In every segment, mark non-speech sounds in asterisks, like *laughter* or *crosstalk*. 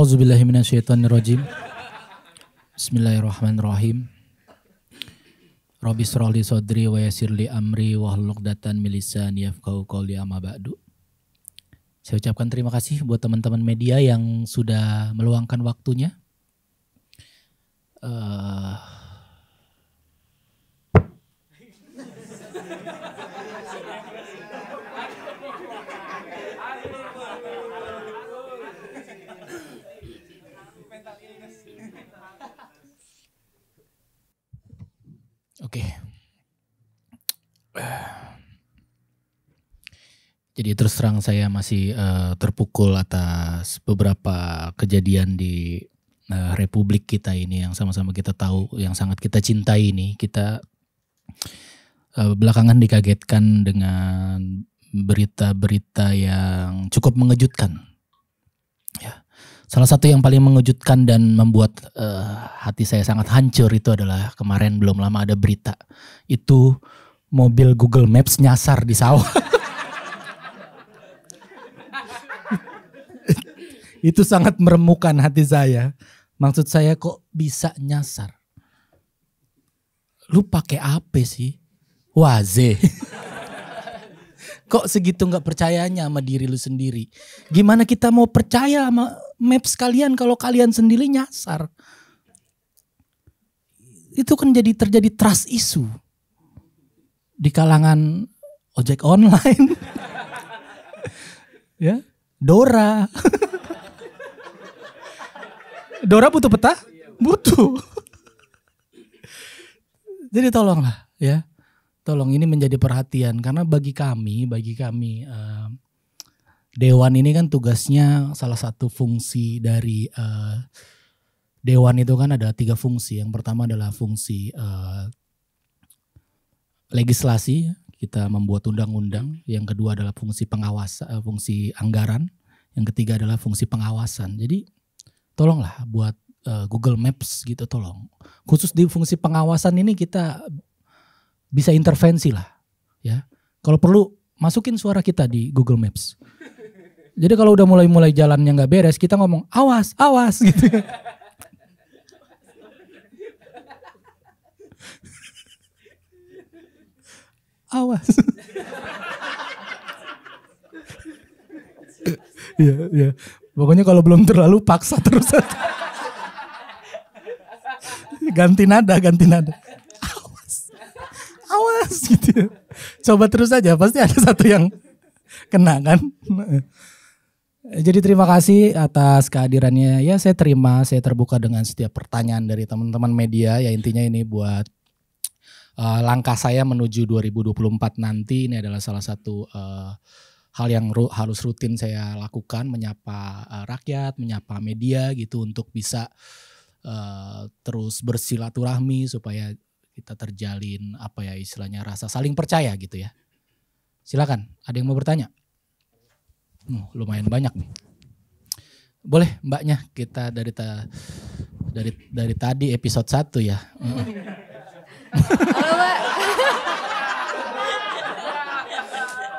A'udzubillahi minasyaitonirrajim. Bismillahirrahmanirrahim. Rabbi srahli sodri wa yassirli amri wa hlul 'uqdatan min lisani yafqahu amma ba'du. Saya ucapkan terima kasih buat teman-teman media yang sudah meluangkan waktunya. Uh, Oke. Okay. Jadi terus terang saya masih uh, terpukul atas beberapa kejadian di uh, republik kita ini yang sama-sama kita tahu, yang sangat kita cintai ini. Kita uh, belakangan dikagetkan dengan berita-berita yang cukup mengejutkan. Ya. Salah satu yang paling mengejutkan dan membuat uh, hati saya sangat hancur itu adalah kemarin belum lama ada berita itu mobil Google Maps nyasar di sawah. *laughs* itu sangat meremukan hati saya. Maksud saya kok bisa nyasar? Lu pakai apa sih? Waze. *laughs* kok segitu nggak percayanya sama diri lu sendiri? Gimana kita mau percaya sama maps kalian kalau kalian sendiri nyasar. Itu kan jadi terjadi trust isu di kalangan ojek online. *laughs* ya, Dora. *laughs* Dora butuh peta? Butuh. *laughs* Jadi tolonglah ya. Tolong ini menjadi perhatian karena bagi kami, bagi kami uh, dewan ini kan tugasnya salah satu fungsi dari uh, dewan itu kan ada tiga fungsi. Yang pertama adalah fungsi uh, legislasi, kita membuat undang-undang. Yang kedua adalah fungsi pengawas, uh, fungsi anggaran. Yang ketiga adalah fungsi pengawasan. Jadi tolonglah buat uh, Google Maps gitu tolong. Khusus di fungsi pengawasan ini kita bisa intervensi lah, ya. Kalau perlu masukin suara kita di Google Maps. Jadi kalau udah mulai-mulai jalannya nggak beres, kita ngomong awas, awas *laughs* gitu. awas. *laughs* Iya, iya. Pokoknya kalau belum terlalu paksa terus. *laughs* ganti nada, ganti nada. Awas. Awas gitu. Ya. Coba terus aja, pasti ada satu yang kena kan. Jadi terima kasih atas kehadirannya. Ya saya terima, saya terbuka dengan setiap pertanyaan dari teman-teman media. Ya intinya ini buat uh, langkah saya menuju 2024 nanti ini adalah salah satu uh, hal yang ru harus rutin saya lakukan menyapa uh, rakyat, menyapa media gitu untuk bisa uh, terus bersilaturahmi supaya kita terjalin apa ya istilahnya rasa saling percaya gitu ya. Silakan, ada yang mau bertanya? lumayan banyak nih. Boleh mbaknya kita dari ta, dari dari tadi episode 1 ya. Halo,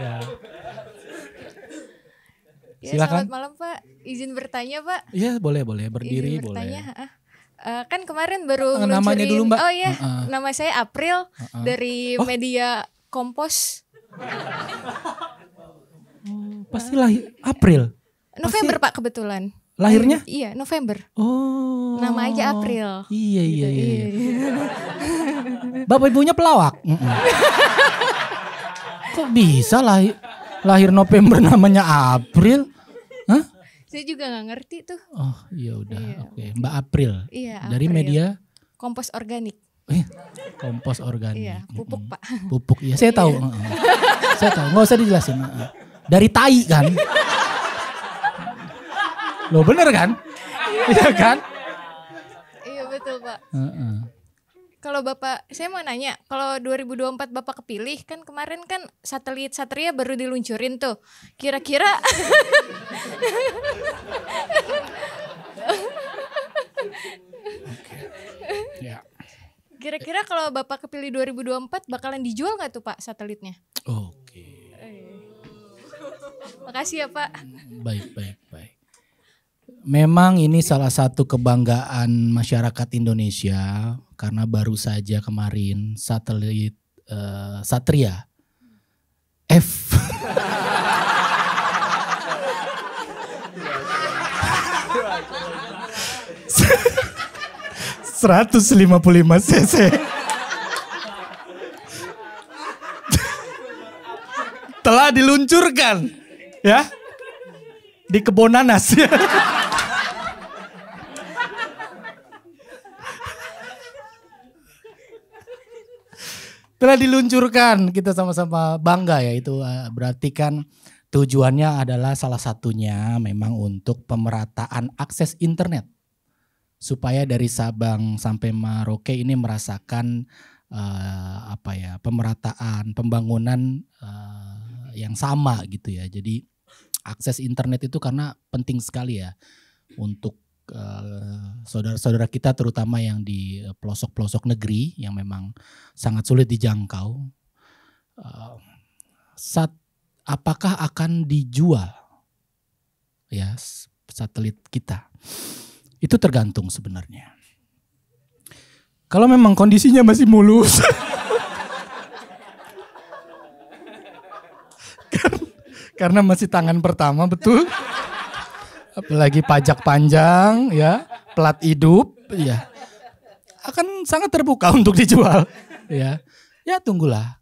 ya. Ya, Selamat malam Pak. Izin bertanya Pak. Iya boleh boleh berdiri Izin boleh. Bertanya. Uh, eh, kan kemarin baru uh, namanya dulu mbak oh iya uh -uh. nama saya April uh -uh. dari oh. media Kompos *laughs* Pasti lahir April. November Pasti... Pak kebetulan. Lahirnya? Iya, iya November. Oh. Nama aja April. Iya, gitu, iya, iya, iya. iya. Bapak ibunya pelawak. Kok bisa lahir lahir November namanya April? Hah? Saya juga nggak ngerti tuh. Oh, iya udah. Iya. Oke, okay. Mbak April. Iya, April. Dari media Kompos Organik. Eh, kompos organik. Iya, pupuk, Pak. Pupuk, iya. Saya iya. tahu. Saya tahu. Nggak usah dijelasin dari tai kan. lo bener kan? Iya kan? Iya betul Pak. Uh -uh. Kalau Bapak, saya mau nanya, kalau 2024 Bapak kepilih, kan kemarin kan satelit Satria baru diluncurin tuh. Kira-kira... okay. Ya. Kira-kira kalau Bapak kepilih 2024 bakalan dijual nggak tuh Pak satelitnya? Oh, Makasih ya Pak. Baik, baik, baik. Memang ini salah satu kebanggaan masyarakat Indonesia karena baru saja kemarin satelit uh, Satria F seratus lima puluh lima cc telah diluncurkan Ya. Di kebun nanas. *laughs* Telah diluncurkan, kita sama-sama bangga ya itu eh, berarti kan tujuannya adalah salah satunya memang untuk pemerataan akses internet supaya dari Sabang sampai Merauke ini merasakan uh, apa ya pemerataan pembangunan uh, yang sama gitu ya. Jadi akses internet itu karena penting sekali ya untuk eh, saudara-saudara uh, kita terutama yang di eh, pelosok-pelosok negeri yang memang sangat sulit dijangkau. Uh, sat, apakah akan dijual ya satelit kita? Itu tergantung sebenarnya. Kalau memang kondisinya masih mulus. *laughs* karena masih tangan pertama betul. Apalagi pajak panjang ya, plat hidup ya. Akan sangat terbuka *laughs* untuk dijual ya. Ya tunggulah.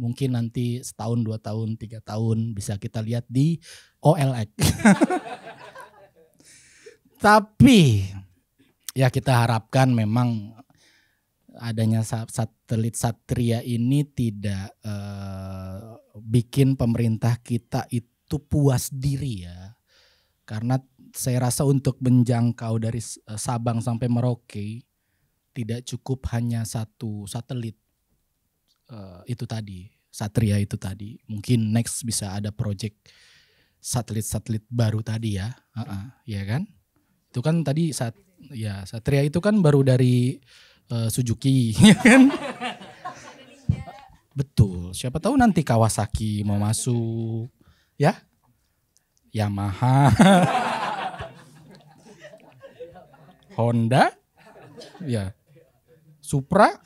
Mungkin nanti setahun, dua tahun, tiga tahun bisa kita lihat di OLX. *laughs* Tapi ya kita harapkan memang adanya satelit Satria ini tidak uh, bikin pemerintah kita itu puas diri ya. Karena saya rasa untuk menjangkau dari eh, Sabang sampai Merauke tidak cukup hanya satu satelit uh, itu tadi, Satria itu tadi. Mungkin next bisa ada project satelit-satelit baru tadi ya. Uh -uh, ya kan? Itu kan tadi saat ya Satria itu kan baru dari Eh, Suzuki *laughs* ya kan betul siapa tahu nanti Kawasaki mau masuk ya Yamaha *laughs* Honda ya Supra *laughs*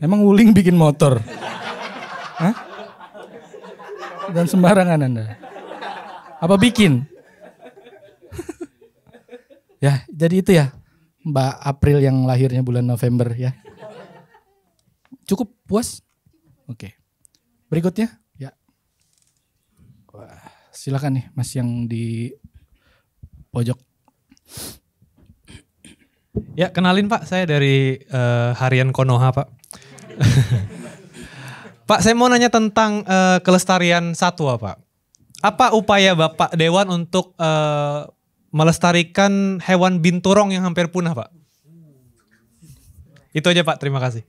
Emang Wuling bikin motor? Hah? Dan sembarangan Anda. Apa bikin? Ya, jadi itu ya Mbak April yang lahirnya bulan November ya. Cukup puas? Oke. Berikutnya ya. Silakan nih Mas yang di pojok. Ya, kenalin Pak, saya dari uh, Harian Konoha, Pak. *laughs* Pak, saya mau nanya tentang uh, kelestarian satwa, Pak. Apa upaya Bapak Dewan untuk uh, melestarikan hewan binturong yang hampir punah, Pak. Itu aja, Pak. Terima kasih.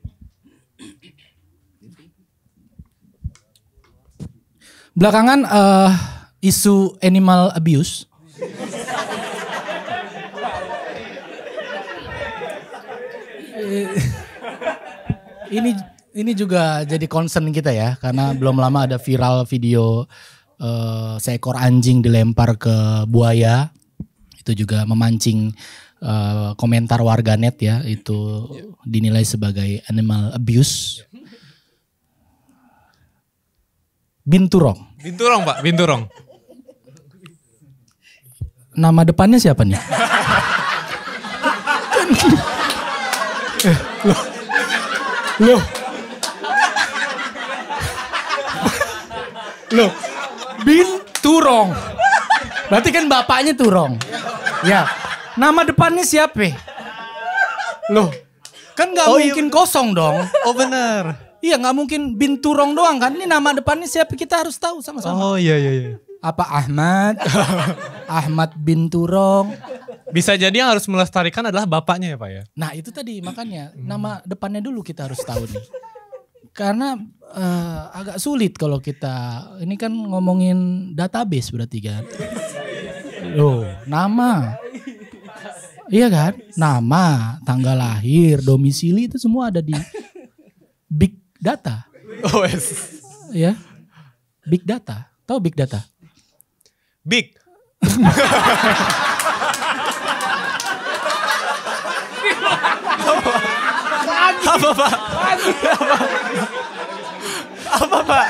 Belakangan uh, isu animal abuse. Eh, ini ini juga jadi concern kita ya karena belum lama ada viral video uh, seekor anjing dilempar ke buaya itu juga memancing uh, komentar warganet ya itu dinilai sebagai animal abuse. Binturong. Binturong Pak, Binturong. Nama depannya siapa nih? lo eh, loh. Loh. Binturong. Berarti kan bapaknya turong. Ya. Nama depannya siapa? Loh, kan gak oh, iya. mungkin iya. kosong dong. Oh bener. Iya gak mungkin Binturong doang kan. Ini nama depannya siapa kita harus tahu sama-sama. Oh iya iya iya. Apa Ahmad? *laughs* Ahmad Binturong. Bisa jadi yang harus melestarikan adalah bapaknya ya Pak ya? Nah itu tadi makanya nama depannya dulu kita harus tahu nih. Karena uh, agak sulit kalau kita, ini kan ngomongin database berarti kan. Loh, nama. Iya kan? Nama, tanggal lahir, domisili itu semua ada di big data. Oh, yes. Ya. Big data. Tahu big data? Big. apa pak? apa pak?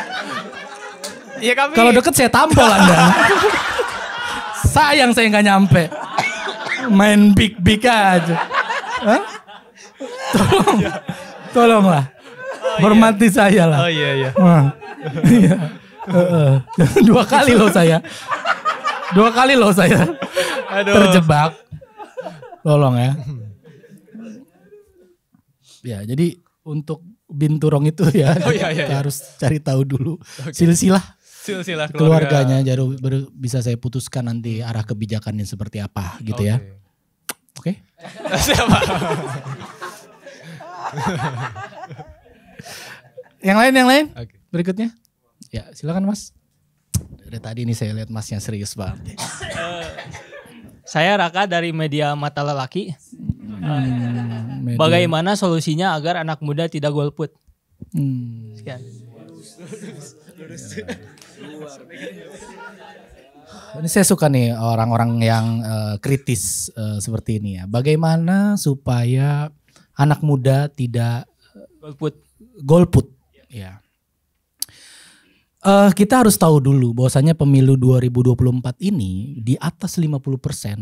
Ya kami... Kalau deket saya tampol anda. Sayang saya nggak nyampe. Main big-big aja. Tolong. Tolonglah. Oh, iya. Hormati saya lah. Oh iya iya. iya. Dua kali loh saya. Dua kali loh saya. Aduh. Terjebak. Tolong ya. Ya, jadi untuk binturong itu ya oh, iya, iya, iya. harus cari tahu dulu okay. silsilah silsilah keluarga. keluarganya jadi baru bisa saya putuskan nanti arah kebijakannya seperti apa gitu ya. Oke. Okay? *laughs* Siapa? yang lain yang lain? Okay. Berikutnya. Ya, silakan Mas. Dari tadi ini saya lihat Masnya serius banget. Eh, saya Raka dari media Mata Lelaki. Hmm, Bagaimana solusinya agar anak muda tidak golput? Hmm. Sekian ini saya suka nih orang-orang yang uh, kritis uh, seperti ini ya bagaimana supaya anak muda tidak golput golput ya yeah. Uh, kita harus tahu dulu bahwasanya pemilu 2024 ini di atas 50%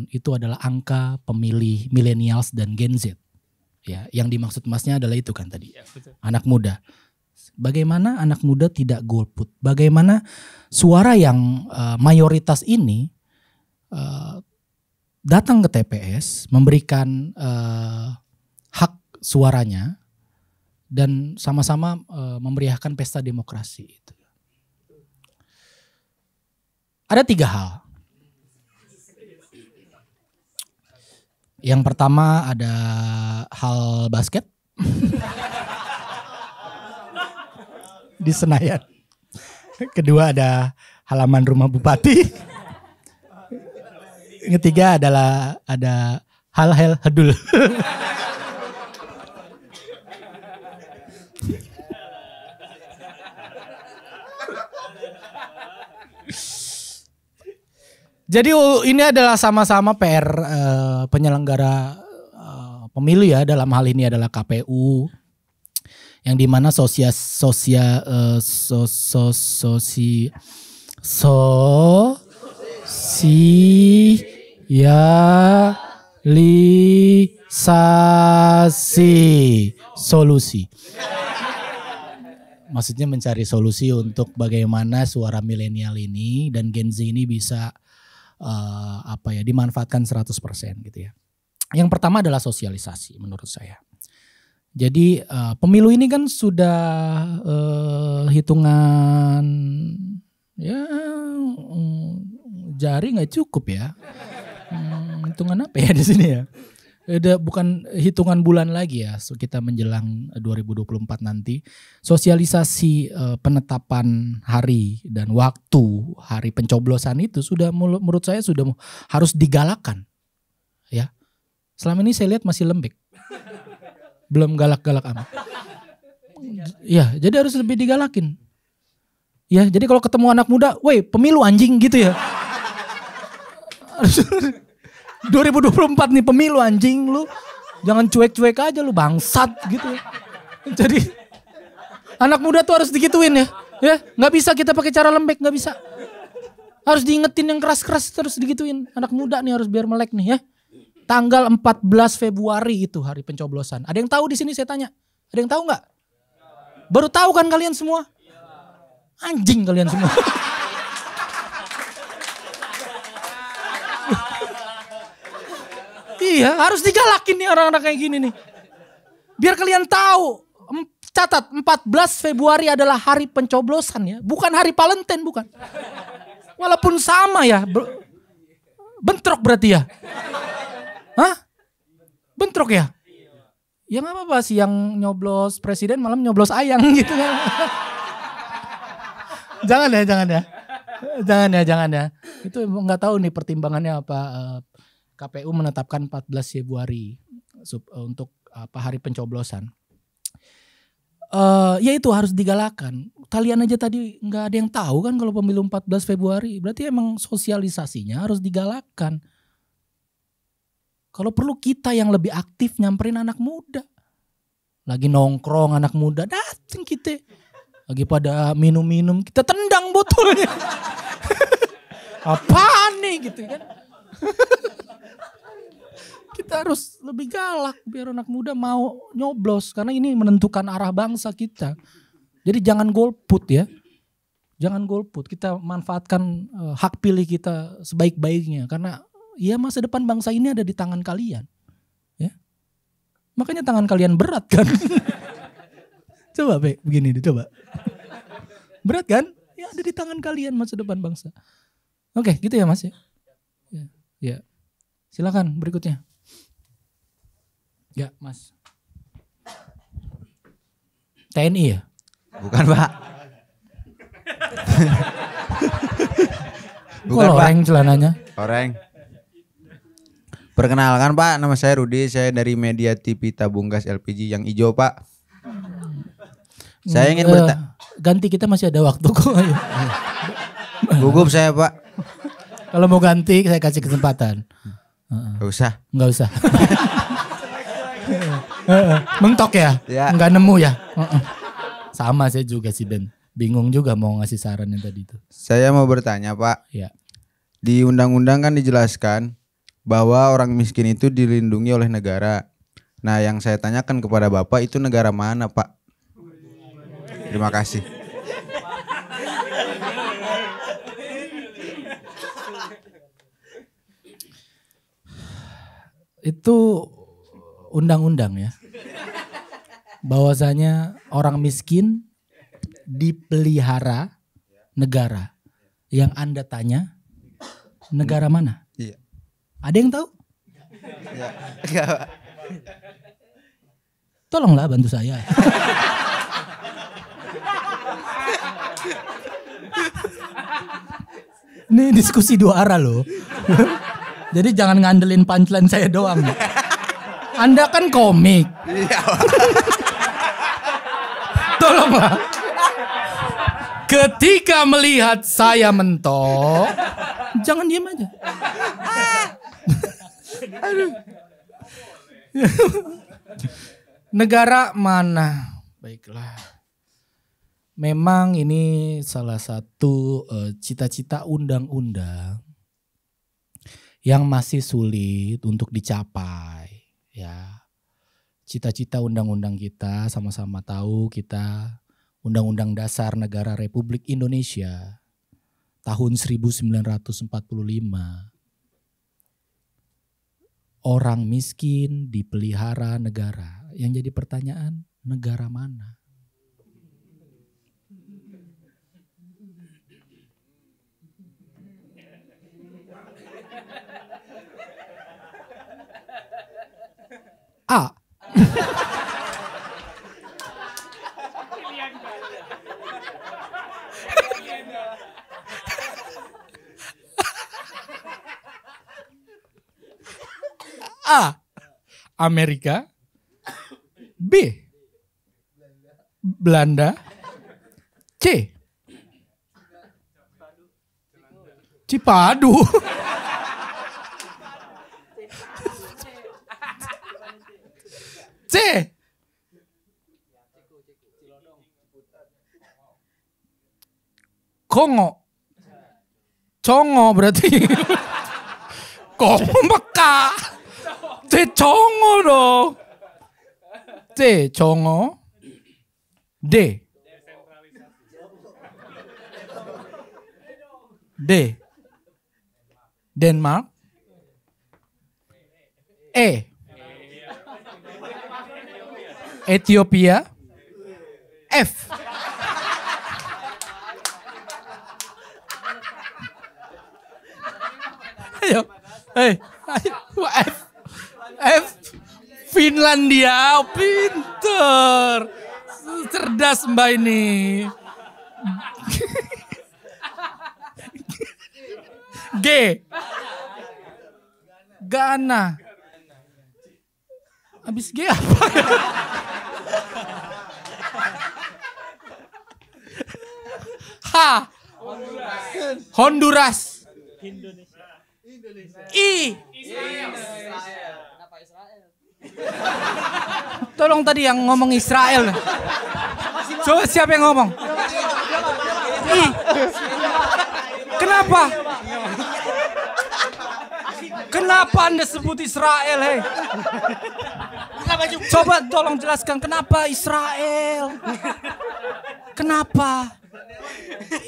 itu adalah angka pemilih millennials dan Gen Z. Ya, yang dimaksud Masnya adalah itu kan tadi. Ya, betul. Anak muda. Bagaimana anak muda tidak golput? Bagaimana suara yang uh, mayoritas ini uh, datang ke TPS, memberikan uh, hak suaranya dan sama-sama uh, memeriahkan pesta demokrasi itu. Ada tiga hal. Yang pertama ada hal basket. *laughs* di Senayan. Kedua ada halaman rumah bupati. Ketiga adalah ada hal-hal hedul. Jadi oh, ini adalah sama-sama PR uh, eh, penyelenggara uh, pemilu ya dalam hal ini adalah KPU, yang dimana sosia sosia uh, so, so, si, so si ya lisasi solusi maksudnya mencari solusi untuk bagaimana suara milenial ini dan Gen Z ini bisa uh, apa ya dimanfaatkan 100% gitu ya. Yang pertama adalah sosialisasi menurut saya. Jadi uh, pemilu ini kan sudah uh, hitungan ya mm, jari nggak cukup ya. Hmm, hitungan apa ya di sini ya? Udah bukan hitungan bulan lagi ya, kita menjelang 2024 nanti. Sosialisasi uh, penetapan hari dan waktu hari pencoblosan itu sudah menurut saya sudah harus digalakan. Ya. Selama ini saya lihat masih lembek belum galak-galak amat. Ya, jadi harus lebih digalakin. Ya, jadi kalau ketemu anak muda, woi pemilu anjing gitu ya. 2024 nih pemilu anjing lu. Jangan cuek-cuek aja lu bangsat gitu. Jadi anak muda tuh harus digituin ya. Ya, nggak bisa kita pakai cara lembek, nggak bisa. Harus diingetin yang keras-keras terus digituin. Anak muda nih harus biar melek nih ya. Tanggal 14 Februari itu hari pencoblosan. Ada yang tahu di sini saya tanya? Ada yang tahu nggak? Baru tahu kan kalian semua? Anjing kalian semua. *laughs* iya, harus digalakin nih orang-orang kayak gini nih. Biar kalian tahu, catat 14 Februari adalah hari pencoblosan ya, bukan hari Valentine bukan. Walaupun sama ya, bentrok berarti ya. Hah? Bentrok ya? Ya nggak apa-apa sih yang nyoblos presiden malam nyoblos ayang *laughs* gitu kan. jangan ya, jangan ya. Jangan ya, jangan ya. Itu nggak tahu nih pertimbangannya apa. Eh, KPU menetapkan 14 Februari eh, untuk apa hari pencoblosan. Uh, ya itu harus digalakan. Kalian aja tadi nggak ada yang tahu kan kalau pemilu 14 Februari. Berarti emang sosialisasinya harus digalakan. Kalau perlu kita yang lebih aktif nyamperin anak muda. Lagi nongkrong anak muda, dateng kita. Lagi pada minum-minum, kita tendang botolnya. *laughs* Apaan nih gitu kan. *laughs* kita harus lebih galak biar anak muda mau nyoblos. Karena ini menentukan arah bangsa kita. Jadi jangan golput ya jangan golput. Kita manfaatkan eh, hak pilih kita sebaik-baiknya karena ya masa depan bangsa ini ada di tangan kalian. Ya. Makanya tangan kalian berat kan. *laughs* coba Be, begini deh coba. Berat kan? Ya ada di tangan kalian masa depan bangsa. Oke, gitu ya Mas ya. Ya. ya. Silakan berikutnya. Ya, Mas. TNI ya? Bukan, Pak. Bukan, pak? loreng celananya? Orang. Perkenalkan Pak, nama saya Rudi, saya dari Media TV Gas LPG yang hijau Pak. Saya ingin eh, bertanya. Ganti kita masih ada waktu kok. *laughs* Gugup saya Pak. Kalau mau ganti saya kasih kesempatan. Gak usah. Gak usah. Mentok ya? ya. Nggak nemu ya? Sama saya juga sih Ben. Bingung juga mau ngasih saran yang tadi itu. Saya mau bertanya Pak. Ya. Di undang-undang kan dijelaskan bahwa orang miskin itu dilindungi oleh negara. Nah, yang saya tanyakan kepada Bapak itu negara mana, Pak? Terima kasih. Itu undang-undang ya. Bahwasanya orang miskin dipelihara negara. Yang Anda tanya negara mana? Ada yang tahu? Ya, Tolonglah bantu saya. Ini diskusi dua arah loh. Jadi jangan ngandelin punchline saya doang. Anda kan komik. Iya, Tolonglah. Ketika melihat saya mentok, jangan diam aja. Ah. Aduh. Negara mana? Baiklah. Memang ini salah satu eh, cita-cita uh, undang-undang yang masih sulit untuk dicapai, ya. Cita-cita undang-undang kita sama-sama tahu kita Undang-Undang Dasar Negara Republik Indonesia tahun 1945 orang miskin dipelihara negara. Yang jadi pertanyaan, negara mana? A. A. Amerika. B. Belanda. C. Cipadu. C. Kongo. Congo berarti. *laughs* Kongo Mekah. C Tejongo. D. D. Denmark. E. Ethiopia. F. Ayo. Hey, ayo. F. F Finlandia pinter cerdas mbak ini G Ghana habis G apa H Honduras Honduras Indonesia I Tolong tadi yang ngomong Israel. So, siapa yang ngomong? Kenapa? Kenapa Anda sebut Israel, hei? Coba tolong jelaskan kenapa Israel? Kenapa?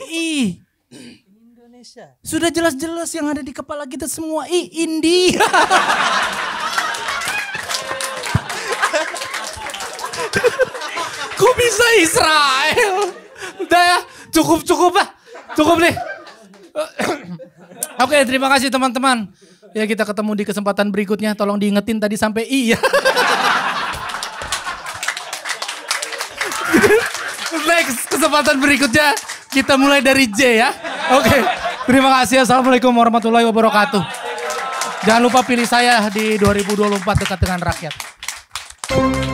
I. Indonesia. Sudah jelas-jelas yang ada di kepala kita semua. I India. Kok bisa Israel? Udah ya, cukup-cukup lah. Cukup nih. Oke, okay, terima kasih teman-teman. Ya kita ketemu di kesempatan berikutnya. Tolong diingetin tadi sampai iya. Next kesempatan berikutnya kita mulai dari J ya. Oke, okay. terima kasih. Assalamualaikum warahmatullahi wabarakatuh. Jangan lupa pilih saya di 2024 dekat dengan rakyat.